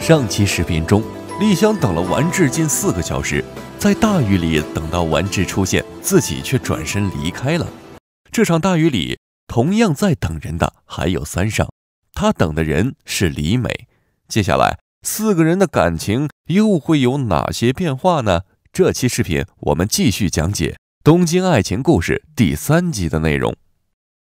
上期视频中，丽香等了丸治近四个小时，在大雨里等到丸治出现，自己却转身离开了。这场大雨里，同样在等人的还有三上，他等的人是李美。接下来。四个人的感情又会有哪些变化呢？这期视频我们继续讲解《东京爱情故事》第三集的内容。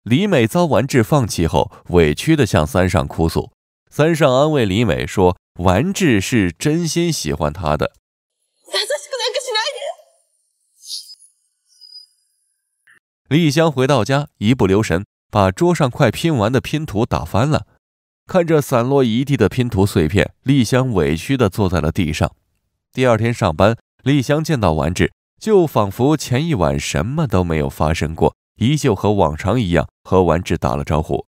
李美遭完治放弃后，委屈地向三上哭诉。三上安慰李美说：“完治是真心喜欢她的。”丽香回到家，一不留神把桌上快拼完的拼图打翻了。看着散落一地的拼图碎片，丽香委屈地坐在了地上。第二天上班，丽香见到完治，就仿佛前一晚什么都没有发生过，依旧和往常一样和完治打了招呼。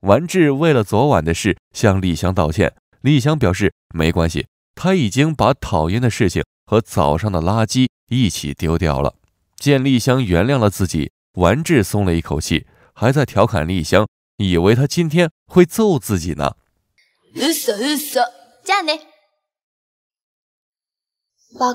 完治为了昨晚的事向丽香道歉，丽香表示没关系，他已经把讨厌的事情和早上的垃圾一起丢掉了。见丽香原谅了自己，完治松了一口气，还在调侃丽香。以为他今天会揍自己呢。日说日说，这样呢？报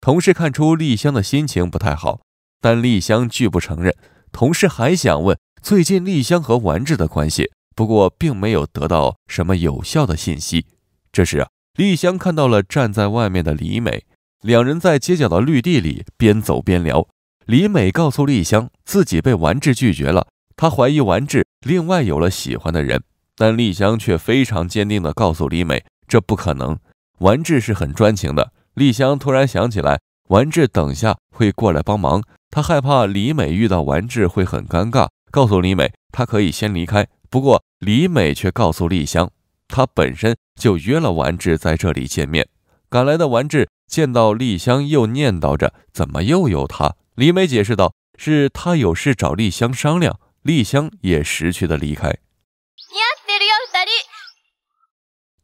同事看出丽香的心情不太好，但丽香拒不承认。同事还想问最近丽香和丸治的关系，不过并没有得到什么有效的信息。这时啊，丽香看到了站在外面的李美，两人在街角的绿地里边走边聊。李美告诉丽香，自己被丸治拒绝了。他怀疑完治另外有了喜欢的人，但丽香却非常坚定地告诉李美，这不可能。完治是很专情的。丽香突然想起来，完治等下会过来帮忙，她害怕李美遇到完治会很尴尬，告诉李美，她可以先离开。不过李美却告诉丽香，她本身就约了完治在这里见面。赶来的完治见到丽香，又念叨着怎么又有她。李美解释道，是他有事找丽香商量。丽香也识趣的离开。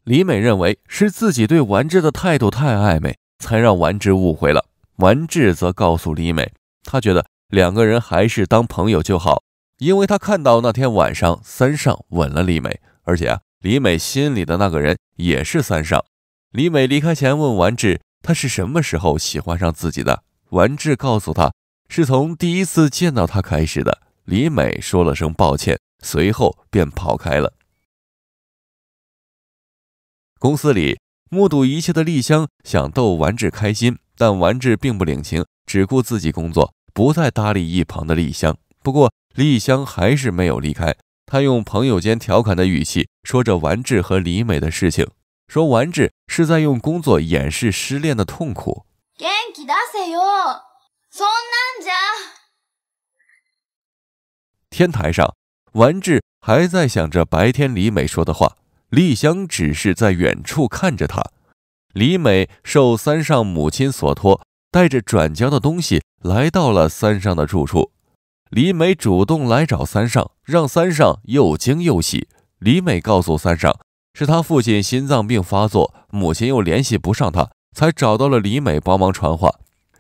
李美认为是自己对完治的态度太暧昧，才让完治误会了。完治则告诉李美，他觉得两个人还是当朋友就好，因为他看到那天晚上三上吻了李美，而且啊，李美心里的那个人也是三上。李美离开前问完治，他是什么时候喜欢上自己的？完治告诉他，是从第一次见到他开始的。李美说了声抱歉，随后便跑开了。公司里目睹一切的丽香想逗完治开心，但完治并不领情，只顾自己工作，不再搭理一旁的丽香。不过丽香还是没有离开，她用朋友间调侃的语气说着完治和李美的事情，说完治是在用工作掩饰失恋的痛苦。天台上，完治还在想着白天李美说的话，丽香只是在远处看着他。李美受三上母亲所托，带着转交的东西来到了三上的住处。李美主动来找三上，让三上又惊又喜。李美告诉三上，是他父亲心脏病发作，母亲又联系不上他，才找到了李美帮忙传话。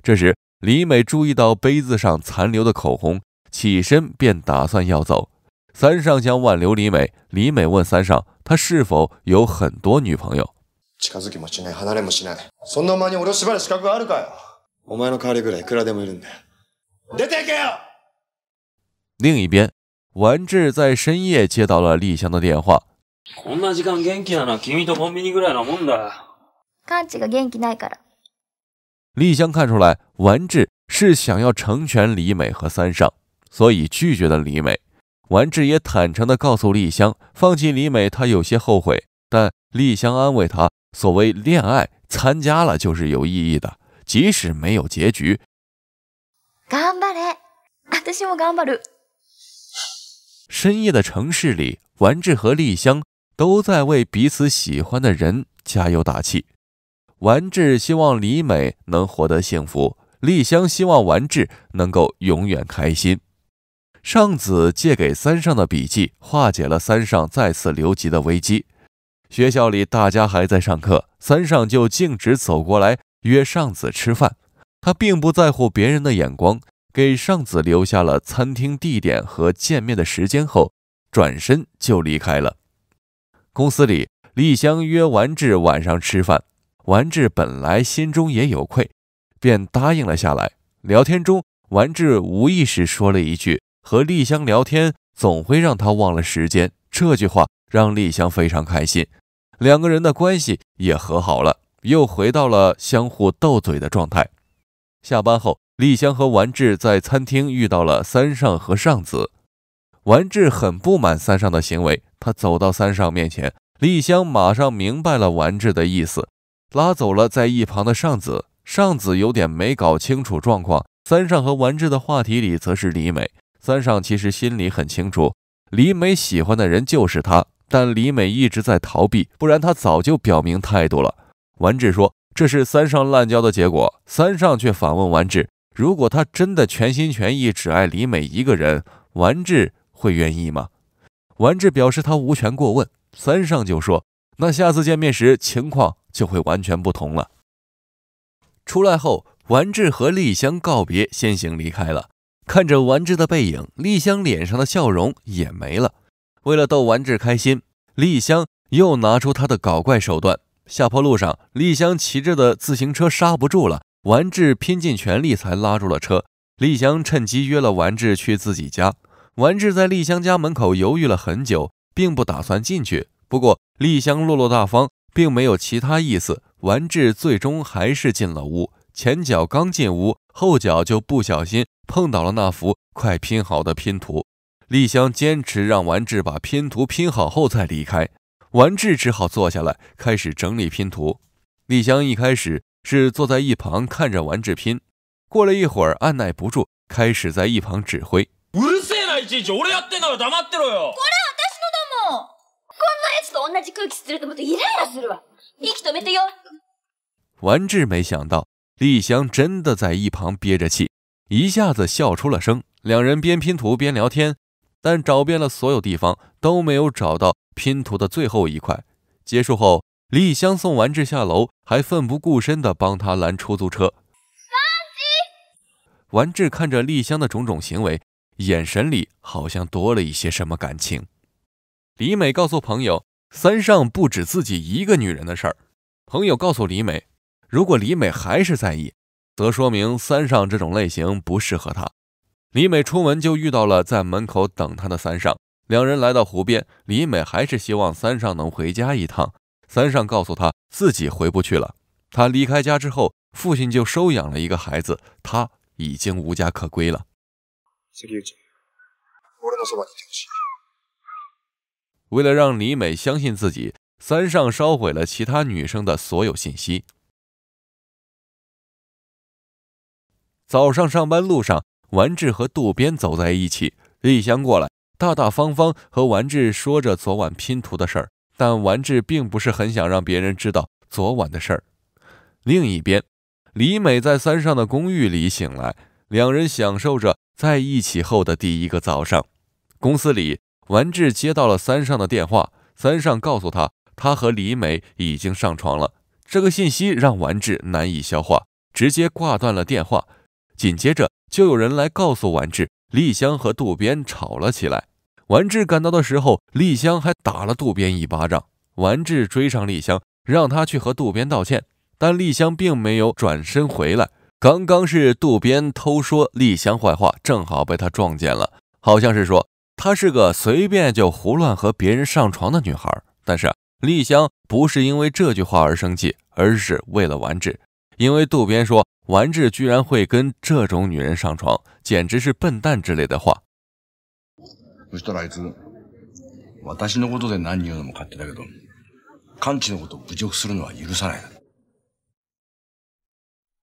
这时，李美注意到杯子上残留的口红。起身便打算要走，三上将挽留李美。李美问三上：“他是否有很多女朋友？”“近づきもしない、離れもしない。そんなお前にる資格あるかよ。お前の代わりぐらいいくらでもいるんだ。出てけよ！”另一边，完治在深夜接到了丽香的电话。“こんな時間元気なの？君とコンビニぐらいもんだ。が元気ないから。”丽香看出来，完治是想要成全李美和三上。所以拒绝了李美，完治也坦诚地告诉丽香，放弃李美，他有些后悔。但丽香安慰他，所谓恋爱，参加了就是有意义的，即使没有结局。深夜的城市里，完治和丽香都在为彼此喜欢的人加油打气。完治希望李美能获得幸福，丽香希望完治能够永远开心。上子借给三上的笔记，化解了三上再次留级的危机。学校里大家还在上课，三上就径直走过来约上子吃饭。他并不在乎别人的眼光，给上子留下了餐厅地点和见面的时间后，转身就离开了。公司里，丽香约完志晚上吃饭。完志本来心中也有愧，便答应了下来。聊天中，完志无意识说了一句。和丽香聊天总会让她忘了时间，这句话让丽香非常开心，两个人的关系也和好了，又回到了相互斗嘴的状态。下班后，丽香和完治在餐厅遇到了三上和尚子，完治很不满三上的行为，他走到三上面前，丽香马上明白了完治的意思，拉走了在一旁的尚子，尚子有点没搞清楚状况。三上和完治的话题里则是李美。三上其实心里很清楚，李美喜欢的人就是他，但李美一直在逃避，不然他早就表明态度了。完治说：“这是三上滥交的结果。”三上却反问完治：“如果他真的全心全意只爱李美一个人，完治会愿意吗？”完治表示他无权过问。三上就说：“那下次见面时情况就会完全不同了。”出来后，完治和丽香告别，先行离开了。看着完治的背影，丽香脸上的笑容也没了。为了逗完治开心，丽香又拿出她的搞怪手段。下坡路上，丽香骑着的自行车刹不住了，完治拼尽全力才拉住了车。丽香趁机约了完治去自己家。完治在丽香家门口犹豫了很久，并不打算进去。不过丽香落落大方，并没有其他意思。完治最终还是进了屋。前脚刚进屋，后脚就不小心碰倒了那幅快拼好的拼图。丽香坚持让完治把拼图拼好后再离开，完治只好坐下来开始整理拼图。丽香一开始是坐在一旁看着完治拼，过了一会儿按耐不住，开始在一旁指挥。完治没想到。丽香真的在一旁憋着气，一下子笑出了声。两人边拼图边聊天，但找遍了所有地方都没有找到拼图的最后一块。结束后，丽香送完志下楼，还奋不顾身地帮他拦出租车。机，完志看着丽香的种种行为，眼神里好像多了一些什么感情。李美告诉朋友，三上不止自己一个女人的事儿。朋友告诉李美。如果李美还是在意，则说明三上这种类型不适合她。李美出门就遇到了在门口等她的三上，两人来到湖边。李美还是希望三上能回家一趟。三上告诉她自己回不去了。她离开家之后，父亲就收养了一个孩子，她已经无家可归了。为了让李美相信自己，三上烧毁了其他女生的所有信息。早上上班路上，完治和渡边走在一起。丽香过来，大大方方和完治说着昨晚拼图的事儿。但完治并不是很想让别人知道昨晚的事儿。另一边，李美在三上的公寓里醒来，两人享受着在一起后的第一个早上。公司里，完治接到了三上的电话，三上告诉他，他和李美已经上床了。这个信息让完治难以消化，直接挂断了电话。紧接着就有人来告诉完治，丽香和渡边吵了起来。完治赶到的时候，丽香还打了渡边一巴掌。完治追上丽香，让她去和渡边道歉，但丽香并没有转身回来。刚刚是渡边偷说丽香坏话，正好被他撞见了，好像是说她是个随便就胡乱和别人上床的女孩。但是丽香不是因为这句话而生气，而是为了完治。因为渡边说，丸治居然会跟这种女人上床，简直是笨蛋之类的话。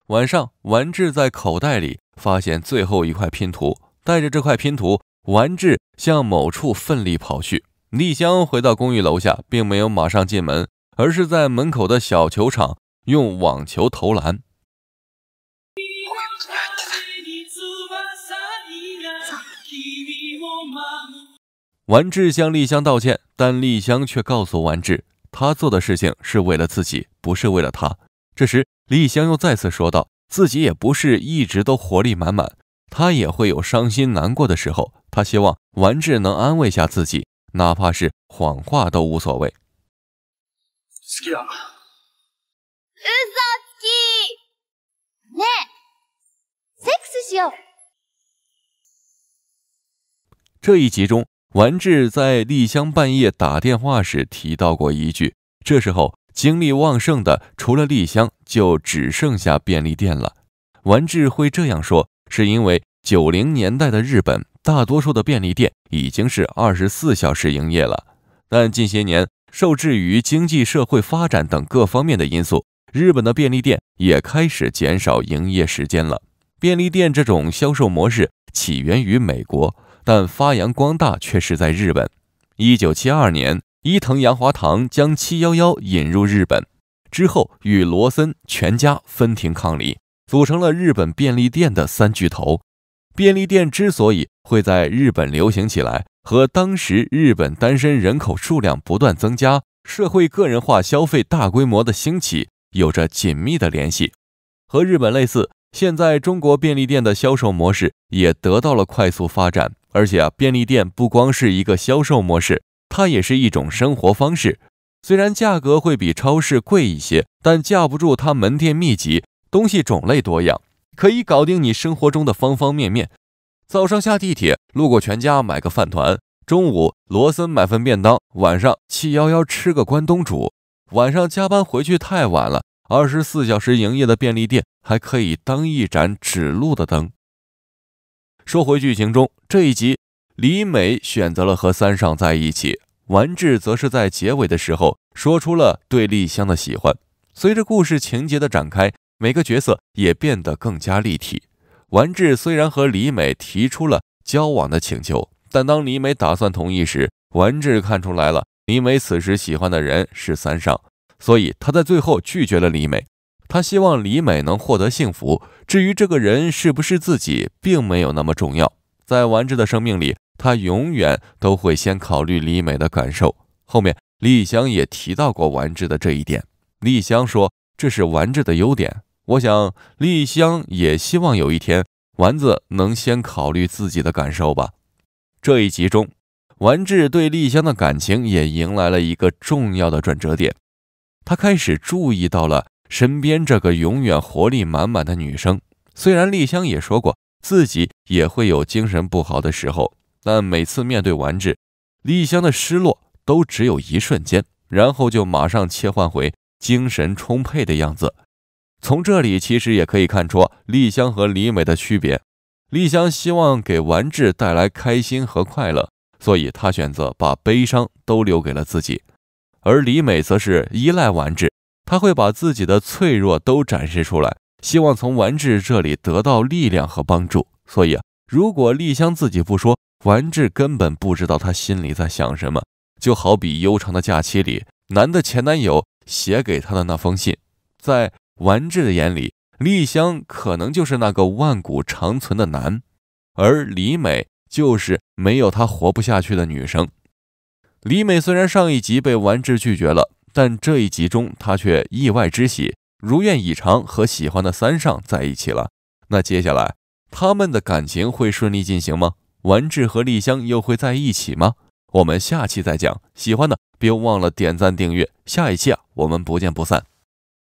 晚上，丸治在口袋里发现最后一块拼图，带着这块拼图，丸治向某处奋力跑去。丽香回到公寓楼下，并没有马上进门，而是在门口的小球场。用网球投篮。完治向丽香道歉，但丽香却告诉完治，他做的事情是为了自己，不是为了他。这时，丽香又再次说道，自己也不是一直都活力满满，他也会有伤心难过的时候。他希望完治能安慰下自己，哪怕是谎话都无所谓。嘘 z a k i ne，seks s h i y 这一集中，丸治在丽香半夜打电话时提到过一句。这时候精力旺盛的除了丽香，就只剩下便利店了。丸治会这样说，是因为九零年代的日本，大多数的便利店已经是二十四小时营业了。但近些年，受制于经济社会发展等各方面的因素。日本的便利店也开始减少营业时间了。便利店这种销售模式起源于美国，但发扬光大却是在日本。一九七二年，伊藤洋华堂将七幺幺引入日本，之后与罗森、全家分庭抗礼，组成了日本便利店的三巨头。便利店之所以会在日本流行起来，和当时日本单身人口数量不断增加、社会个人化消费大规模的兴起。有着紧密的联系，和日本类似。现在中国便利店的销售模式也得到了快速发展，而且啊，便利店不光是一个销售模式，它也是一种生活方式。虽然价格会比超市贵一些，但架不住它门店密集，东西种类多样，可以搞定你生活中的方方面面。早上下地铁路过全家买个饭团，中午罗森买份便当，晚上七幺幺吃个关东煮。晚上加班回去太晚了，二十四小时营业的便利店还可以当一盏指路的灯。说回剧情中这一集，李美选择了和三上在一起，完治则是在结尾的时候说出了对丽香的喜欢。随着故事情节的展开，每个角色也变得更加立体。完治虽然和李美提出了交往的请求，但当李美打算同意时，完治看出来了。李美此时喜欢的人是三上，所以他在最后拒绝了李美。他希望李美能获得幸福。至于这个人是不是自己，并没有那么重要。在丸子的生命里，他永远都会先考虑李美的感受。后面丽香也提到过丸子的这一点。丽香说这是丸子的优点。我想丽香也希望有一天丸子能先考虑自己的感受吧。这一集中。完治对丽香的感情也迎来了一个重要的转折点，他开始注意到了身边这个永远活力满满的女生。虽然丽香也说过自己也会有精神不好的时候，但每次面对完治，丽香的失落都只有一瞬间，然后就马上切换回精神充沛的样子。从这里其实也可以看出丽香和李美的区别。丽香希望给完治带来开心和快乐。所以她选择把悲伤都留给了自己，而李美则是依赖完治，她会把自己的脆弱都展示出来，希望从完治这里得到力量和帮助。所以啊，如果丽香自己不说，完治根本不知道她心里在想什么。就好比悠长的假期里，男的前男友写给她的那封信，在完治的眼里，丽香可能就是那个万古长存的男，而李美。就是没有他活不下去的女生。李美虽然上一集被完治拒绝了，但这一集中她却意外之喜，如愿以偿和喜欢的三上在一起了。那接下来他们的感情会顺利进行吗？完治和丽香又会在一起吗？我们下期再讲。喜欢的别忘了点赞订阅。下一期啊，我们不见不散。